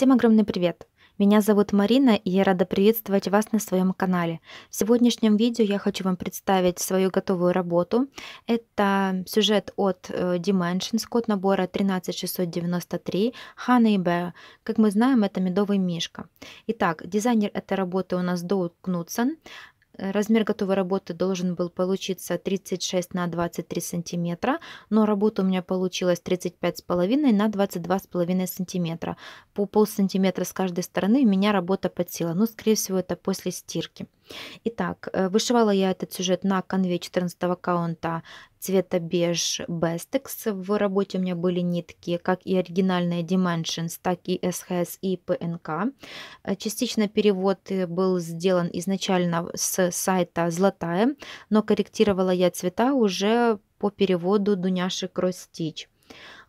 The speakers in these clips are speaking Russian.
Всем огромный привет! Меня зовут Марина, и я рада приветствовать вас на своем канале. В сегодняшнем видео я хочу вам представить свою готовую работу. Это сюжет от э, Dimensions, код набора 13693, Хана и Как мы знаем, это медовый мишка. Итак, дизайнер этой работы у нас Доут Кнутсон. Э, размер готовой работы должен был получиться 36 на 23 сантиметра, но работа у меня получилась 35,5 на 22,5 сантиметра. По пол сантиметра с каждой стороны меня работа подсела, но, скорее всего, это после стирки. Итак, э, вышивала я этот сюжет на конве 14 аккаунта цвета беж Bestex. В работе у меня были нитки, как и оригинальные Dimensions, так и SHS и PNK. Э, частично перевод э, был сделан изначально с сайта «Золотая», но корректировала я цвета уже по переводу Дуняши Кросс Стич.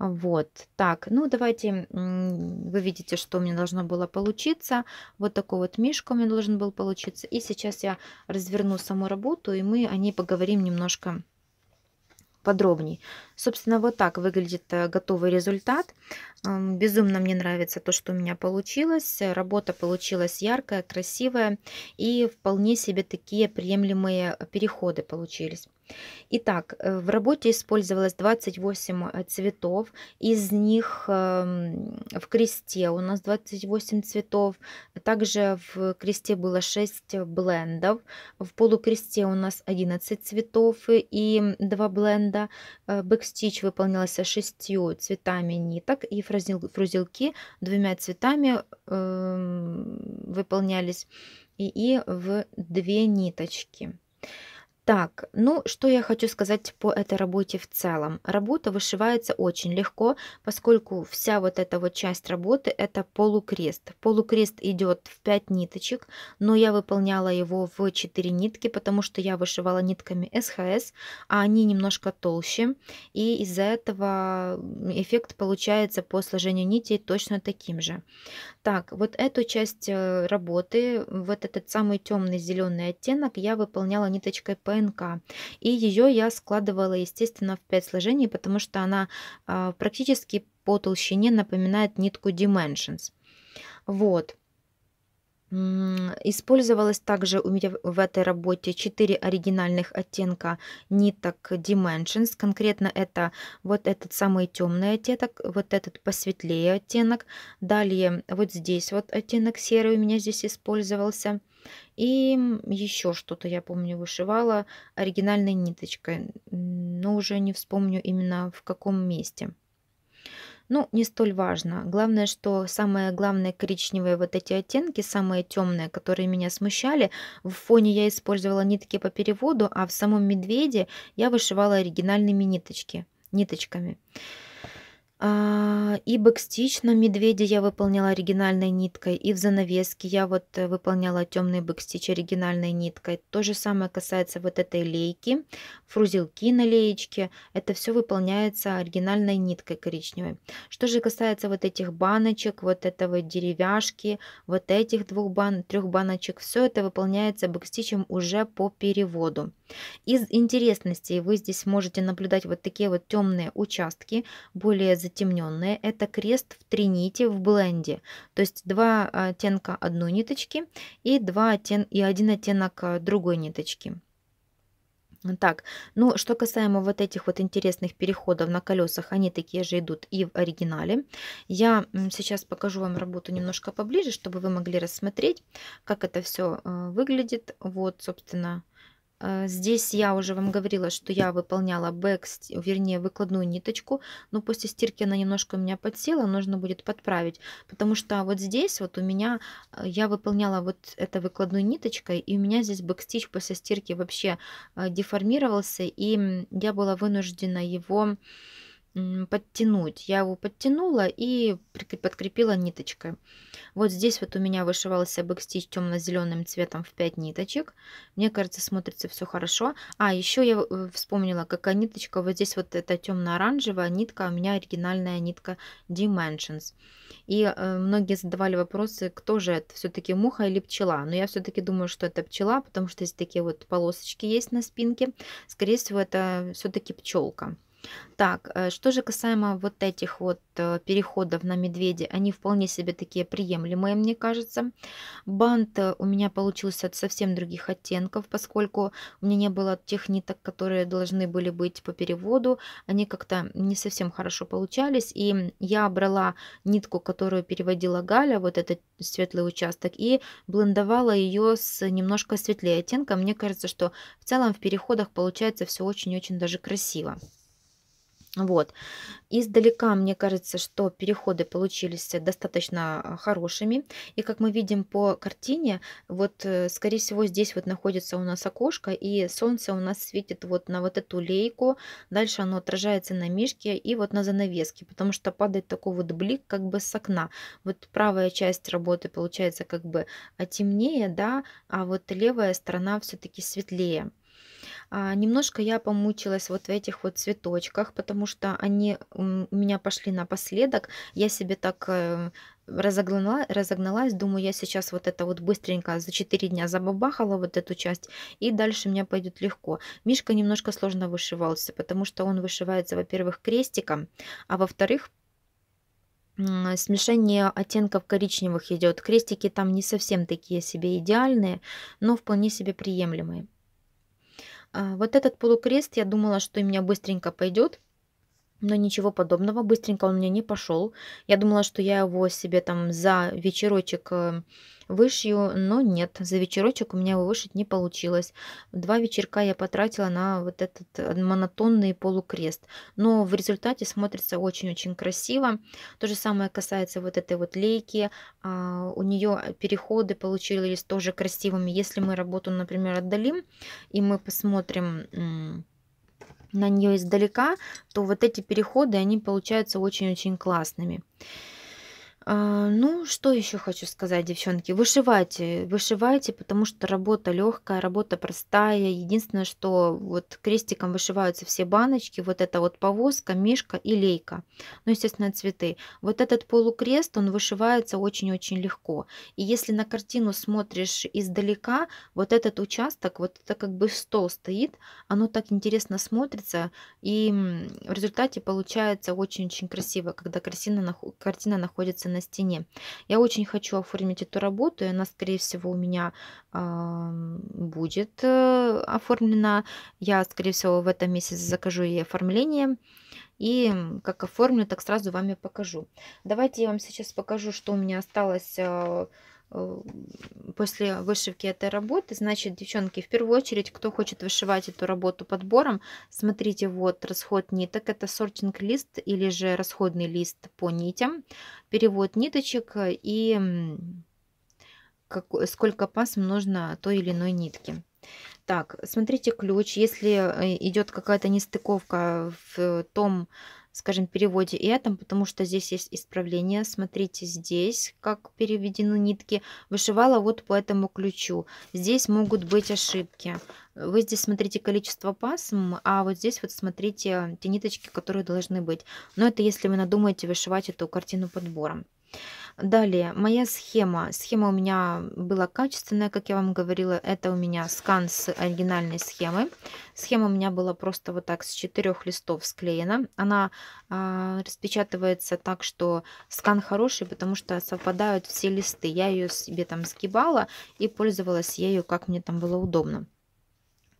Вот, так, ну давайте, вы видите, что у меня должно было получиться. Вот такой вот мишка у меня должен был получиться. И сейчас я разверну саму работу, и мы о ней поговорим немножко подробней. Собственно, вот так выглядит э, готовый результат. Безумно мне нравится то, что у меня получилось. Работа получилась яркая, красивая и вполне себе такие приемлемые переходы получились. Итак, э, в работе использовалось 28 э, цветов, из них эм, в кресте у нас 28 цветов, также в кресте было 6 блендов, в полукресте у нас 11 цветов и 2 бленда, бэкстейн Стич выполнялся шестью цветами ниток, и фрузелки двумя цветами э, выполнялись и, и в две ниточки. Так, ну что я хочу сказать по этой работе в целом. Работа вышивается очень легко, поскольку вся вот эта вот часть работы это полукрест. Полукрест идет в 5 ниточек, но я выполняла его в 4 нитки, потому что я вышивала нитками СХС, а они немножко толще. И из-за этого эффект получается по сложению нитей точно таким же. Так, вот эту часть э, работы, вот этот самый темный зеленый оттенок я выполняла ниточкой по ВНК. И ее я складывала, естественно, в 5 сложений, потому что она а, практически по толщине напоминает нитку Dimensions. Вот. Использовалось также у меня в этой работе 4 оригинальных оттенка ниток Dimensions. Конкретно это вот этот самый темный оттенок, вот этот посветлее оттенок. Далее вот здесь вот оттенок серый у меня здесь использовался. И еще что-то, я помню, вышивала оригинальной ниточкой, но уже не вспомню именно в каком месте. Ну, не столь важно. Главное, что самые главные коричневые вот эти оттенки, самые темные, которые меня смущали, в фоне я использовала нитки по переводу, а в самом медведе я вышивала оригинальными ниточки, ниточками. Ниточками. А, и бэкстич на медведе я выполняла оригинальной ниткой, и в занавеске я вот э, выполняла темный бэкстич оригинальной ниткой. То же самое касается вот этой лейки, фрузелки на леечке. Это все выполняется оригинальной ниткой коричневой. Что же касается вот этих баночек, вот этого деревяшки, вот этих двух бан, трех баночек, все это выполняется бэкстичем уже по переводу. Из интересностей вы здесь можете наблюдать вот такие вот темные участки, более затемненные. Это крест в трините в бленде, то есть два оттенка одной ниточки и, два оттен... и один оттенок э, другой ниточки. Так, ну что касаемо вот этих вот интересных переходов на колесах, они такие же идут и в оригинале. Я сейчас покажу вам работу немножко поближе, чтобы вы могли рассмотреть, как это все э, выглядит. Вот, собственно, Э, здесь я уже вам говорила, что я выполняла бэк, вернее выкладную ниточку, но после стирки она немножко у меня подсела, нужно будет подправить, потому что вот здесь вот у меня, э, я выполняла вот это выкладной ниточкой, и у меня здесь бэкстич после стирки вообще э, деформировался, и я была вынуждена его подтянуть. Я его подтянула и подкрепила ниточкой. Вот здесь вот у меня вышивался бэкстич темно-зеленым цветом в 5 ниточек. Мне кажется, смотрится все хорошо. А, еще я э, вспомнила, какая ниточка. Вот здесь вот эта темно-оранжевая нитка. А у меня оригинальная нитка Dimensions. И э, многие задавали вопросы, кто же это, все-таки муха или пчела. Но я все-таки думаю, что это пчела, потому что здесь такие вот полосочки есть на спинке. Скорее всего, это все-таки пчелка. Так, э, что же касаемо вот этих вот э, переходов на медведи, они вполне себе такие приемлемые, мне кажется. Бант э, у меня получился от совсем других оттенков, поскольку у меня не было тех ниток, которые должны были быть по переводу. Они как-то не совсем хорошо получались, и я брала нитку, которую переводила Галя, вот этот светлый участок, и блендовала ее с немножко светлее оттенка. Мне кажется, что в целом в переходах получается все очень-очень даже красиво. Вот. Издалека, мне кажется, что переходы получились достаточно а, хорошими. И как мы видим по картине, вот, э, скорее всего, здесь вот находится у нас окошко, и солнце у нас светит вот на вот эту лейку. Дальше оно отражается на мишке и вот на занавеске, потому что падает такой вот блик как бы с окна. Вот правая часть работы получается как бы а, темнее, да, а вот левая сторона все-таки светлее. А, немножко я помучилась вот в этих вот цветочках, потому что они у меня пошли напоследок. Я себе так э, разогнала, разогналась, думаю, я сейчас вот это вот быстренько за 4 дня забабахала вот эту часть, и дальше мне пойдет легко. Мишка немножко сложно вышивался, потому что он вышивается, во-первых, крестиком, а во-вторых, смешение оттенков коричневых идет. Крестики там не совсем такие себе идеальные, но вполне себе приемлемые. А, вот этот полукрест, я думала, что у меня быстренько пойдет, но ничего подобного, быстренько он мне не пошел. Я думала, что я его себе там за вечерочек э, вышью, но нет, за вечерочек у меня его вышить не получилось. Два вечерка я потратила на вот этот э, монотонный полукрест, но в результате смотрится очень-очень красиво. То же самое касается вот этой вот лейки, а, у нее переходы получились тоже красивыми. Если мы работу, например, отдалим, и мы посмотрим на нее издалека, то вот эти переходы, они получаются очень-очень классными. А, ну, что еще хочу сказать, девчонки, вышивайте, вышивайте, потому что работа легкая, работа простая. Единственное, что вот крестиком вышиваются все баночки, вот это вот повозка, мишка и лейка. Ну, естественно, цветы. Вот этот полукрест, он вышивается очень-очень легко. И если на картину смотришь издалека, вот этот участок, вот это как бы стол стоит, оно так интересно смотрится, и в результате получается очень-очень красиво, когда картина, картина находится на на стене. Я очень хочу оформить эту работу, и она, скорее всего, у меня э, будет э, оформлена. Я, скорее всего, в этом месяце закажу ей оформление. И как оформлю, так сразу вам и покажу. Давайте я вам сейчас покажу, что у меня осталось... Э, Э, после вышивки этой работы. Значит, девчонки, в первую очередь, кто хочет вышивать эту работу подбором, смотрите, вот расход ниток, это сортинг лист или же расходный лист по нитям, перевод ниточек и как, сколько пасм нужно той или иной нитки. Так, смотрите ключ. Если э, идет какая-то нестыковка в том скажем, переводе и этом, потому что здесь есть исправление. Смотрите здесь, как переведены нитки. Вышивала вот по этому ключу. Здесь могут быть ошибки. Вы здесь смотрите количество пасм, а вот здесь вот смотрите те ниточки, которые должны быть. Но это если вы надумаете вышивать эту картину подбором. Далее, моя схема. Схема у меня была качественная, как я вам говорила. Это у меня скан с оригинальной схемы. Схема у меня была просто вот так с четырех листов склеена. Она э, распечатывается так, что скан хороший, потому что совпадают все листы. Я ее себе там сгибала и пользовалась ею, как мне там было удобно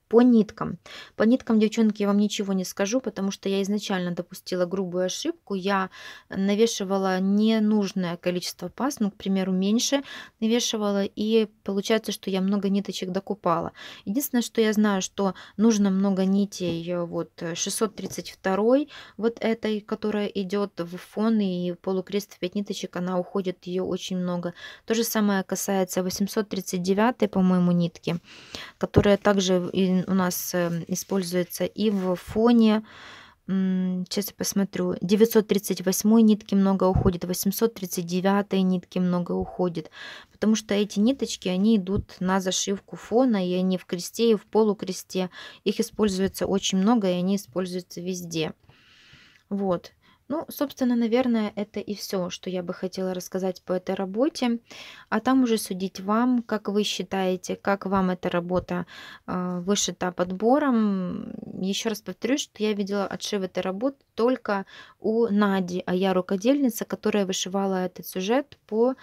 по ниткам. По ниткам, девчонки, я вам ничего не скажу, потому что я изначально допустила грубую ошибку. Я навешивала ненужное количество пас ну, к примеру, меньше навешивала, и получается, что я много ниточек докупала. Единственное, что я знаю, что нужно много нитей, э, вот 632 э, вот этой, которая идет в фон и полукрест в 5 ниточек, она уходит, ее очень много. То же самое касается 839, по-моему, нитки, которая также и у нас эм, используется и в фоне, сейчас я посмотрю, 938 нитки много уходит, 839 нитки много уходит, потому что эти ниточки, они идут на зашивку фона, и они в кресте и в полукресте, их используется очень много, и они используются везде. Вот, ну, собственно, наверное, это и все, что я бы хотела рассказать по этой работе. А там уже судить вам, как вы считаете, как вам эта работа э, вышита подбором. Еще раз повторюсь, что я видела отшив этой работы только у Нади, а я рукодельница, которая вышивала этот сюжет по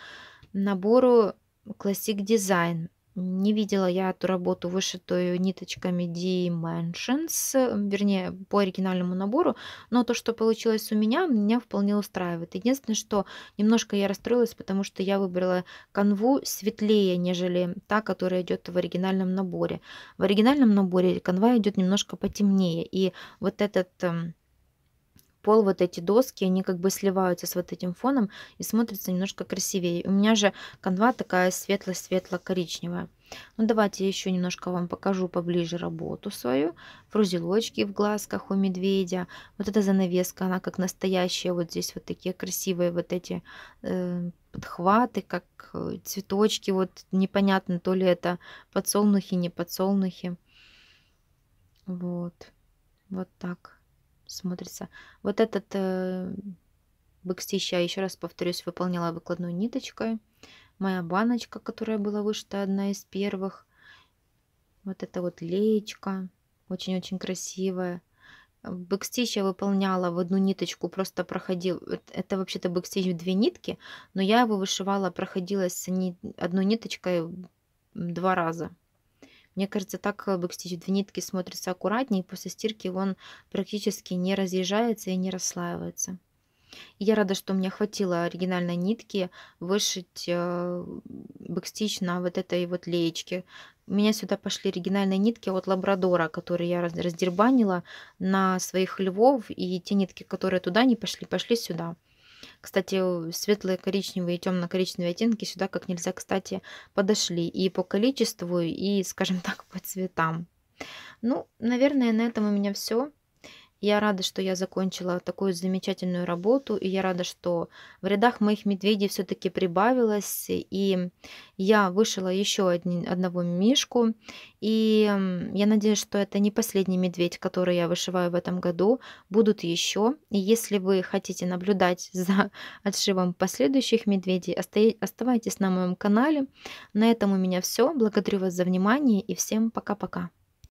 набору Classic Design. Не видела я эту работу вышитую ниточками Dimensions, вернее, по оригинальному набору, но то, что получилось у меня, меня вполне устраивает. Единственное, что немножко я расстроилась, потому что я выбрала канву светлее, нежели та, которая идет в оригинальном наборе. В оригинальном наборе канва идет немножко потемнее, и вот этот эм, пол вот эти доски, они как бы сливаются с вот этим фоном и смотрится немножко красивее. У меня же канва такая светло-светло-коричневая. Ну, давайте еще немножко вам покажу поближе работу свою. Фрузелочки в глазках у медведя. Вот эта занавеска, она как настоящая. Вот здесь вот такие красивые вот эти э, подхваты, как э, цветочки. Вот непонятно, то ли это подсолнухи, не подсолнухи. Вот. Вот так смотрится. Вот этот э, бэкстич я еще раз повторюсь, выполняла выкладной ниточкой. Моя баночка, которая была вышита, одна из первых. Вот это вот леечка, очень-очень красивая. Бэкстич я выполняла в одну ниточку, просто проходил. Э, это вообще-то бэкстич в две нитки, но я его вышивала, проходилась одной ниточкой два раза. Мне кажется, так бэкстич в нитки смотрится аккуратнее, и после стирки он практически не разъезжается и не расслаивается. я рада, что мне хватило оригинальной нитки вышить э, бэкстич на вот этой вот леечке. У меня сюда пошли оригинальные нитки от лабрадора, которые я раздербанила на своих львов, и те нитки, которые туда не пошли, пошли сюда. Кстати, светлые коричневые и темно-коричневые оттенки сюда как нельзя, кстати, подошли и по количеству, и, скажем так, по цветам. Ну, наверное, на этом у меня все. Я рада, что я закончила такую замечательную работу, и я рада, что в рядах моих медведей все-таки прибавилось, и я вышила еще один, одного мишку, и я надеюсь, что это не последний медведь, который я вышиваю в этом году, будут еще, и если вы хотите наблюдать за отшивом последующих медведей, оставайтесь на моем канале. На этом у меня все, благодарю вас за внимание и всем пока-пока.